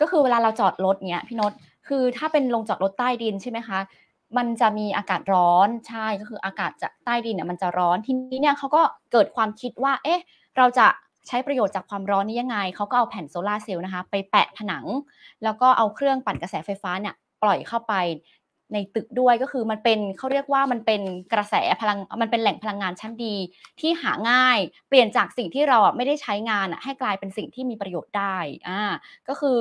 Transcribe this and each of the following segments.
ก็คือเวลาเราจอดรถเนี้ยพี่นศคือถ้าเป็นลงจอดรถใต้ดินใช่ไหมคะ มันจะมีอากาศร้อนใช่ก็คืออากาศจะใต้ดินเนี่ยมันจะร้อน ทีนี้เนี่ยเขาก็เกิดความคิดว่า เอ๊ะเราจะใช้ประโยชน์จากความร้อนนี้ยังไง เขาก็เอาแผ่นโซลาเซลล์นะคะไปแปะผนัง แล้วก็เอาเครื่องปั่นกระแสไฟฟ้าเนี่ยปล่อยเข้าไปในตึกด้วยก็คือมันเป็นเขาเรียกว่ามันเป็นกระแสพลังมันเป็นแหล่งพลังงานชั้นดีที่หาง่าย เปลี่ยนจากสิ่งที่เราไม่ได้ใช้งานให้กลายเป็นสิ่งที่มีประโยชน์ได้อ่าก็คือ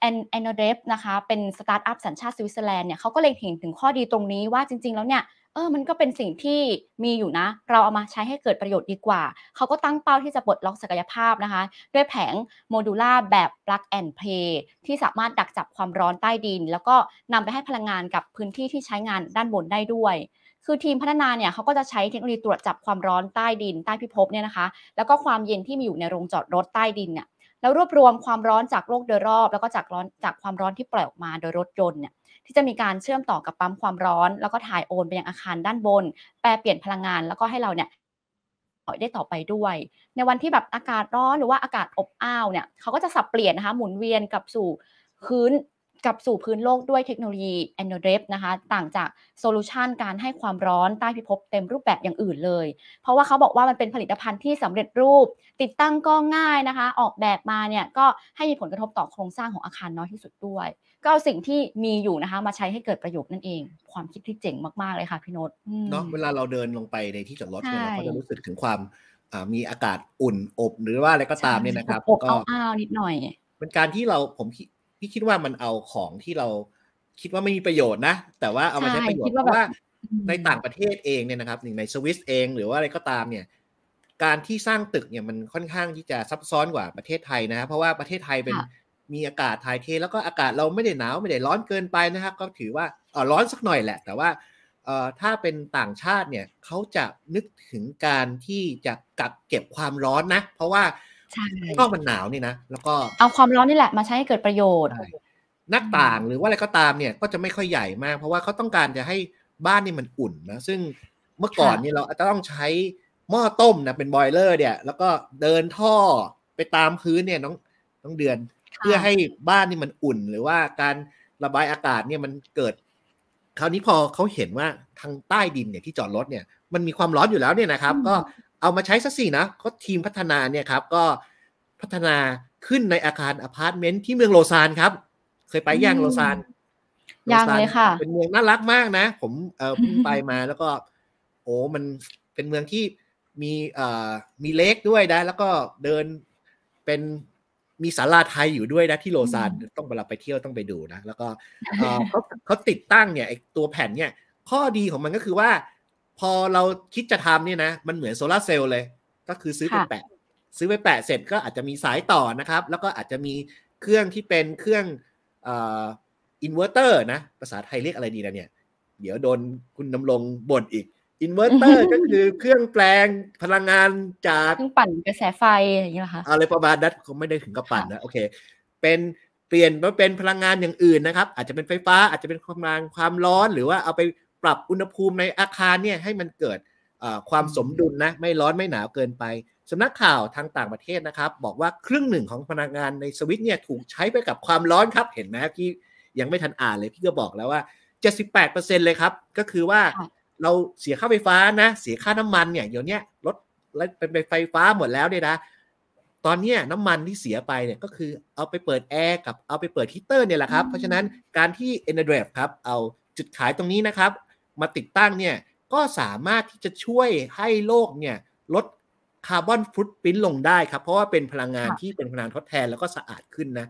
แอนแอนโนเดฟนะคะเป็นสตาร์ทอัพสัญชาติสวิตเซอร์แลนด์เนี่ยเขาก็เล็งเห็นถึงข้อดีตรงนี้ว่าจริงๆแล้วเนี่ยเออมันก็เป็นสิ่งที่มีอยู่นะ เราเอามาใช้ให้เกิดประโยชน์ดีกว่า เขาก็ตั้งเป้าที่จะปลดล็อกศักยภาพนะคะ ด้วยแผงโมดูล่าแบบ plug and play ที่สามารถดักจับความร้อนใต้ดิน แล้วก็นำไปให้พลังงานกับพื้นที่ที่ใช้งานด้านบนได้ด้วย คือทีมพัฒนาเนี่ยเขาก็จะใช้เทคโนโลยีตรวจจับความร้อนใต้ดินใต้พิภพเนี่ยนะคะ แล้วก็ความเย็นที่มีอยู่ในโรงจอดรถใต้ดินเนี่ย แล้วรวบรวมความร้อนจากโลกโดยรอบ แล้วก็จากร้อนจากความร้อนที่ปล่อยออกมาโดยรถยนต์เนี่ยที่จะมีการเชื่อมต่อกับปั๊มความร้อน แล้วก็ถ่ายโอนไปยังอาคารด้านบน แปลเปลี่ยนพลังงานแล้วก็ให้เราเนี่ยได้ต่อไปด้วย ในวันที่แบบอากาศร้อนหรือว่าอากาศอบอ้าวเนี่ยเขาก็จะสับเปลี่ยนนะคะ หมุนเวียนกลับสู่พื้นกลับสู่พื้นโลกด้วยเทคโนโลยี a n o d r e p นะคะ ต่างจากโซลูชันการให้ความร้อนใต้พิภพเต็มรูปแบบอย่างอื่นเลย เพราะว่าเขาบอกว่ามันเป็นผลิตภัณฑ์ที่สำเร็จรูปติดตั้งก็ง่ายนะคะ ออกแบบมาเนี่ย ก็ให้มีผลกระทบต่อโครงสร้างของอาคารน้อยที่สุดด้วย ก็เอาสิ่งที่มีอยู่นะคะ มาใช้ให้เกิดประโยชน์นั่นเอง ความคิดที่เจ๋งมากๆเลยค่ะพี่โน้ตเนาะเวลาเราเดินลงไปในที่จอดรถเนี่ยเราก็จะรู้สึกถึงความมีอากาศอุ่นอบ หรือว่าอะไรก็ตามเนี่ยนะครับก็อ้าวนิดหน่อยเป็นการที่เราผมพี่คิดว่ามันเอาของที่เราคิดว่าไม่มีประโยชน์นะ แต่ว่าเอามาใช้ประโยชน์เพราะว่าในต่างประเทศเองเนี่ยนะครับ ในสวิสเอง หรือว่าอะไรก็ตามเนี่ย การที่สร้างตึกเนี่ยมันค่อนข้างที่จะซับซ้อนกว่าประเทศไทยนะครับเพราะว่าประเทศไทยเป็นมีอากาศถ่ายเท แล้วก็อากาศเราไม่ได้หนาวไม่ได้ร้อนเกินไปนะครับก็ถือว่าเออร้อนสักหน่อยแหละ แต่ว่าเอ่อถ้าเป็นต่างชาติเนี่ยเขาจะนึกถึงการที่จะกักเก็บความร้อนนะเพราะว่าข้างมันหนาวนี่นะแล้วก็เอาความร้อนนี่แหละมาใช้ให้เกิดประโยชน์หน้าต่างหรือว่าอะไรก็ตามเนี่ย ก็จะไม่ค่อยใหญ่มาก เพราะว่าเขาต้องการจะให้บ้านนี่มันอุ่นนะซึ่งเมื่อก่อนนี่เราจะต้องใช้หม้อต้มนะเป็นบอยเลอร์เนี่ย แล้วก็เดินท่อไปตามพื้นเนี่ยน้องน้องเดือนเพื่อให้บ้านนี่มันอุ่น หรือว่าการระบายอากาศเนี่ยมันเกิด คราวนี้พอเขาเห็นว่าทางใต้ดินเนี่ยที่จอดรถเนี่ยมันมีความร้อนอยู่แล้วเนี่ยนะครับ ก็เอามาใช้ซะสินะเขาทีมพัฒนาเนี่ยครับ ก็พัฒนาขึ้นในอาคารอพาร์ตเมนต์ที่เมืองโลซานครับ เคยไปย่างโลซานย่างเลยค่ะ เป็นเมืองน่ารักมากนะ ผมเออไปมาแล้วก็โอ้มันเป็นเมืองที่มีเอ่อมีเลกด้วยนะแล้วก็เดินเป็นมีศาลาไทยอยู่ด้วยนะที่โลซานต้องเวลาไปเที่ยวต้องไปดูนะแล้วก็เขาเขาติดตั้งเนี่ยไอตัวแผ่นเนี่ย ข้อดีของมันก็คือว่าพอเราคิดจะทำเนี่ยนะ มันเหมือนโซลาเซลล์เลย ก็คือซื้อไปแปะ ซื้อไปแปะเสร็จก็อาจจะมีสายต่อนะครับ แล้วก็อาจจะมีเครื่องที่เป็นเครื่องอินเวอร์เตอร์นะ ภาษาไทยเรียกอะไรดีนะเนี่ย เดี๋ยวโดนคุณนำลงบ่นอีกอินเวอร์เตอร์ก็คือเครื่องแปลงพลังงานจากเครื่องปั่นกระแสไฟอะไรอย่างเงี้ยค่ะอะไรประมาณนั้นเขาไม่ได้ถึงกับปั่นนะโอเค เป็นเปลี่ยนมาเป็นพลังงานอย่างอื่นนะครับอาจจะเป็นไฟฟ้าอาจจะเป็นพลังความร้อนหรือว่าเอาไปปรับอุณหภูมิในอาคารเนี่ยให้มันเกิดความสมดุลนะไม่ร้อนไม่หนาวเกินไป สำนักข่าวทางต่างประเทศนะครับ บอกว่าครึ่งหนึ่งของพนักงานในสวิตเนี่ยถูกใช้ไปกับความร้อนครับเห็นไหมพี่ยังไม่ทันอ่านเลย พี่ก็บอกแล้วว่า 78%เลยครับ ก็คือว่าเราเสียค่าไฟฟ้านะ เสียค่าน้ำมันเนี่ยเดี๋ยวนี้รถเป็นไฟฟ้าหมดแล้วเนี่ยนะตอนนี้น้ำมันที่เสียไปเนี่ยก็คือเอาไปเปิดแอร์กับเอาไปเปิดฮีเตอร์เนี่ยแหละครับเพราะฉะนั้นการที่ e n e r g r e ครับเอาจุดขายตรงนี้นะครับมาติดตั้งเนี่ย ก็สามารถที่จะช่วยให้โลกเนี่ยลดคาร์บอนฟุตปิ้นลงได้ครับ เพราะว่าเป็นพลังงานที่เป็นพลังงานทดแทนแล้วก็สะอาดขึ้นนะ